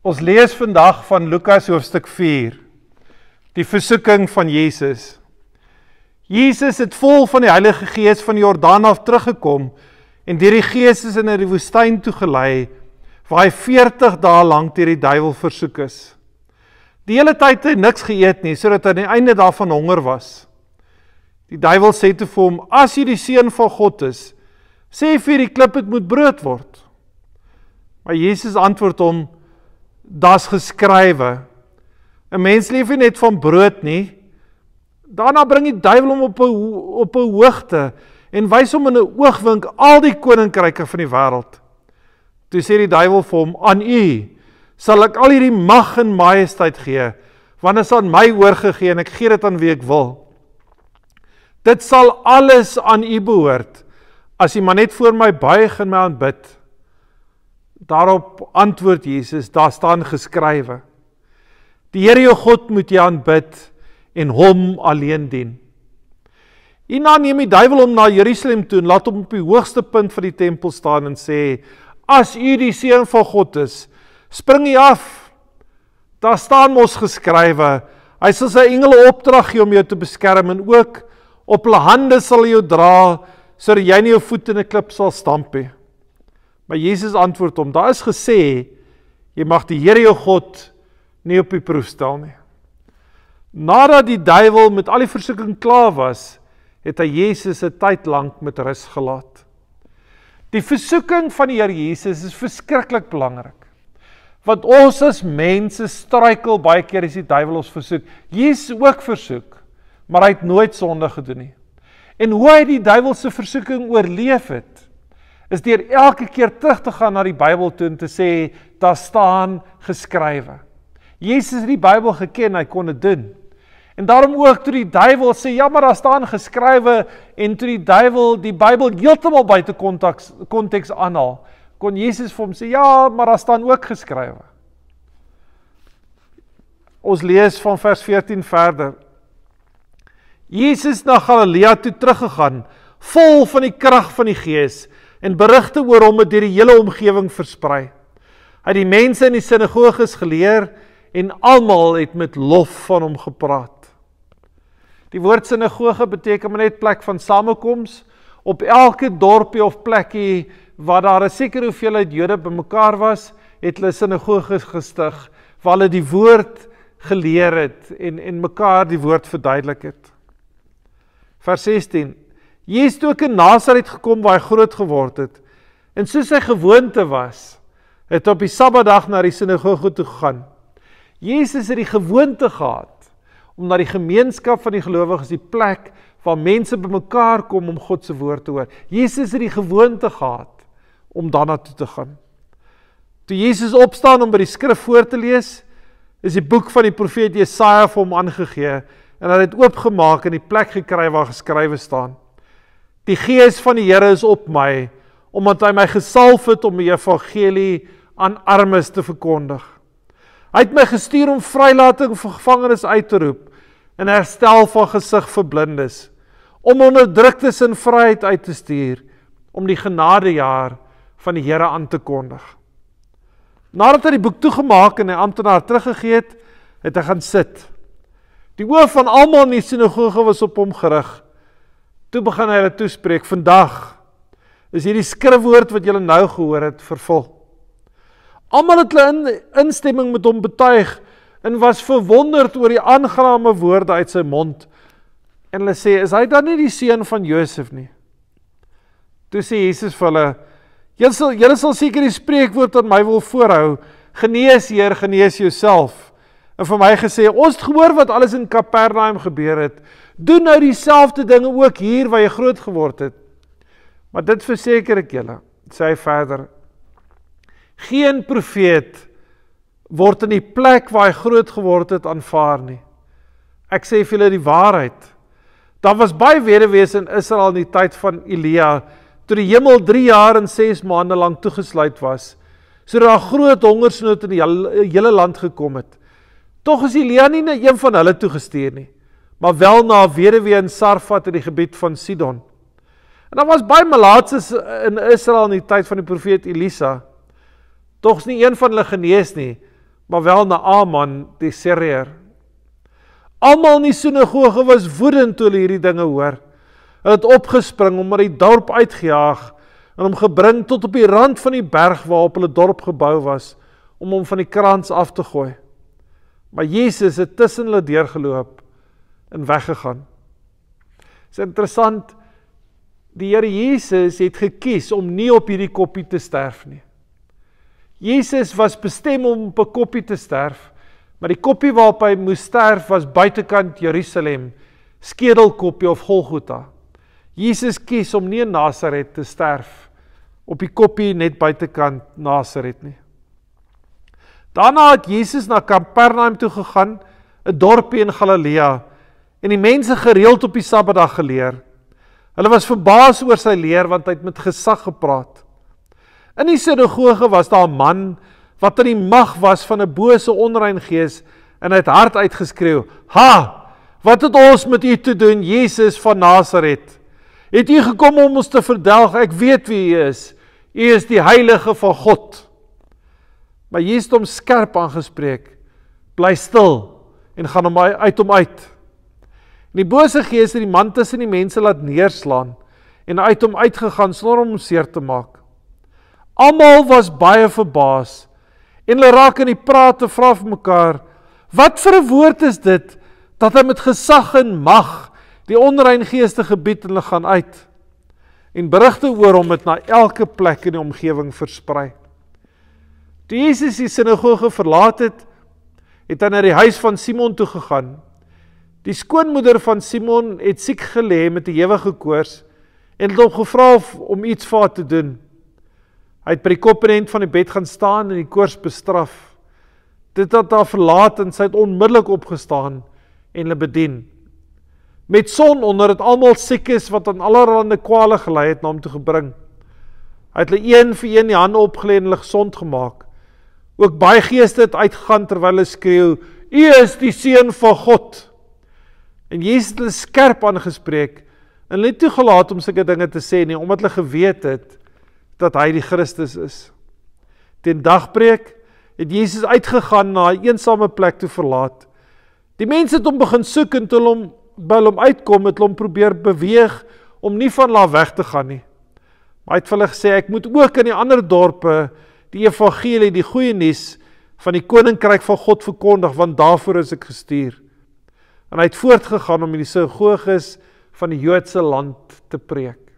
Ons lees vandag van Lukas hoofstuk 4. Die versoeking van Jesus. Jesus het vol van die Heilige Gees van die Jordaan af teruggekom en deur die Gees is in 'n woestyn toegelei waar hy 40 dae lank deur die duiwel versoek is. Die hele tyd het hy niks geëet nie sodat hy aan die einde daarvan honger was. Die duiwel sê toe vir hom: "As jy die seun van God is, sê vir die klip dit moet brood word." Maar Jesus antwoord hom: daar's geskrywe. 'n Mens leef nie net van brood nie. Daarna bring die duiwel hom op 'n op 'n hoogte en wys hom in 'n oogwink al die koninkryke van die wêreld. Toe sê die duiwel vir hom: "Aan u sal ek al hierdie mag en majesteit gee, want dit is aan my oorgegee en ek gee dit aan wie ek wil. Dit sal alles aan u behoort as u maar net voor my buig en my aanbid." Daarop antwoord Jesus, daar staan geskrywe: Die Here jou God moet jy aanbid en hom alleen dien. En dan neem die duiwel hom na Jerusalem toe en laat hom op die hoogste punt van die tempel staan en sê: As u die seun van God is, spring hier af. Daar staan mos geskrywe: Hy sal sy engele opdrag gee om jou te beskerm en ook op hulle hande sal hy jou dra sodat jy nie jou voet in 'n klip sal stamp nie. Maar Jesus antwoord hom: Daar is gesê jy mag die Here jou God nie op die proef stel nie. Nadat die duiwel met al die versoeking klaar was, het hy Jesus 'n tyd lank met rus gelaat. Die versoeking van die Here Jesus is verskriklik belangrik. Want ons as mense struikel baie keer as die duiwel ons versoek. Jesus ook versoek, maar hy het nooit sonde gedoen nie. En hoe hy die duiwel se versoeking oorleef het, is deur elke keer terug te gaan na die Bybel toe en te sê daar staan geskrywe. Jesus het die Bybel geken, hy kon dit doen. En daarom ook toe die duiwel sê ja, maar daar staan geskrywe en toe die duiwel die Bybel heeltemal buite konteks konteks aanhaal, kon Jesus vir hom sê ja, maar daar staan ook geskrywe. Ons lees van vers 14 verder. Jesus na Galilea toe teruggegaan, vol van die krag van die Gees en berigte oor hom het deur die hele omgewing versprei. Hy het die mense in die sinagoges geleer en almal het met lof van hom gepraat. Die woord sinagoge beteken maar net plek van samekoms. Op elke dorpie of plekkie waar daar 'n sekere hoeveelheid Jode bymekaar was, het hulle sinagoges gestig waar hulle die woord geleer het en en mekaar die woord verduidelik het. Vers 16 Jesus het ook in Nasaret gekom waar hy groot geword het. En soos sy gewoonte was, het op die Sabbatdag na die sinagoge toe gegaan. Jesus het die gewoonte gehad om na die gemeenskap van die gelowiges, die plek waar mense bymekaar kom om God se woord te hoor. Jesus het die gewoonte gehad om daarna toe te gaan. Toe Jesus opstaan om by die skrif voor te lees, is die boek van die profeet Jesaja vir hom aangegee en hy het dit oopgemaak en die plek gekry waar geskrywe staan. Die gees van die Here is op my omdat hy my gesalf het om die evangelie aan armes te verkondig. Hy het my gestuur om vrylating vir gevangenes uit te roep en herstel van gesig vir blindes, om onderdruktes in vryheid uit te stuur, om die genadejaar van die Here aan te kondig. Nadat hy die boek toegemaak en hy amptenaar teruggegee het, het hy gaan sit. Die hoof van almal in die sinagoge was op hom gerig Toe begin hy hulle toespreek: "Vandag is hierdie skrifwoord wat julle nou gehoor het vervul." Almal het hulle in instemming met hom betuig en was verwonderd oor die aangename woorde uit sy mond. En hulle sê: "Is hy dan nie die seun van Josef nie?" Toe sê Jesus vir hulle: "Julle sal julle sal seker die spreekwoord aan my wil voorhou: Genees Heer, genees jouself." en vir my gesê ons het gehoor wat alles in Kapernaum gebeur het. Doen nou dieselfde dinge ook hier waar jy groot geword het. Maar dit verseker ek julle, sê hy verder. Geen profeet word in die plek waar hy groot geword het aanvaar nie. Ek sê vir julle die waarheid. Daar was baie weduwees in Israel in die tyd van Elia toe die hemel 3 jaar en 6 maande lank toegesluit was sodat daar groot hongersnood in die hele land gekom het. Tog is Elia nie na een van hulle toegestuur nie, maar wel na 'n weduwee in Sarfat in die gebied van Sidon. En daar was baie malaatse in Israel in die tyd van die profeet Elisa. Tog is nie een van hulle genees nie, maar wel na Aman die Syrier. Almal in die sinagoge was woedend toe hulle hierdie dinge hoor. Hulle het opgespring om uit die dorp uitgejaag en hom gebring tot op die rand van die berg waarop hulle dorp gebou was om hom van die krans af te gooi. Maar Jesus het tussen hulle deurgeloop en weggegaan. Dit is interessant die Here Jesus het gekies om nie op hierdie koppie te sterf nie. Jesus was bestem om op 'n koppie te sterf, maar die koppie waarop hy moes sterf was buitekant Jerusalem, skedelkoppie of Golgotha. Jesus kies om nie in Nasaret te sterf op die koppie net buitekant Nasaret nie. Daarna het Jesus na Kapernaum toe gegaan, 'n dorpie in Galilea, en die mense gereeld op die Sabbatdag geleer. Hulle was verbaas oor sy leer want hy het met gesag gepraat. In die sinagoge was daar 'n man wat aan die mag was van 'n bose onrein gees en het hard uitgeskreeu: "Ha! Wat het ons met u te doen, Jesus van Nasaret? Het u gekom om ons te verdelg? Ek weet wie u is. U is die heilige van God." Maar Jesus het hom skerp aangespreek. Bly stil en gaan hom uit hom uit. En die bose gees het die man tussen die mense laat neerslaan en uit hom uitgegaan sonder om hom seer te maak. Almal was baie verbaas en hulle raak in die praat en vra vir mekaar: "Wat vir 'n woord is dit dat hy met gesag en mag die onrein geeste gebied en hulle gaan uit?" En berigte oor hom het na elke plek in die omgewing versprei. Toe Jesus die sinagoge verlaat het, het hy na die huis van Simon toe gegaan. Die skoonmoeder van Simon het siek gelê met 'n ewige koors en het hom gevra om iets vir haar te doen. Hy het by die koppenend van die bed gaan staan en die koors bestraf. Dit het haar verlaat en sy het onmiddellik opgestaan en hulle bedien. Met son onder dit almal siek is wat aan allerlei kwale gelei het na hom toe gebring. Hy het hulle een vir een die hande opgelê en hulle gesond gemaak ook baie geeste het uitgaan terwyl hulle skreeu: "U is die seun van God." En Jesus het hulle skerp aangespreek en hulle toegelaat om sulke dinge te sê nie omdat hulle geweet het dat hy die Christus is. Teen dagbreek het Jesus uitgegaan na 'n eensame plek toe verlaat. Die mense het hom begin soek en toe hulle hom by hom uitkom het hom probeer beweeg om nie van daar weg te gaan nie. Maar hy het vir hulle gesê ek moet ook in die ander dorpe die evangelie, die goeie nuus van die koninkryk van God verkondig, want daarvoor is ek gestuur. En hy het voortgegaan om in die sinagoges van die Joodse land te preek.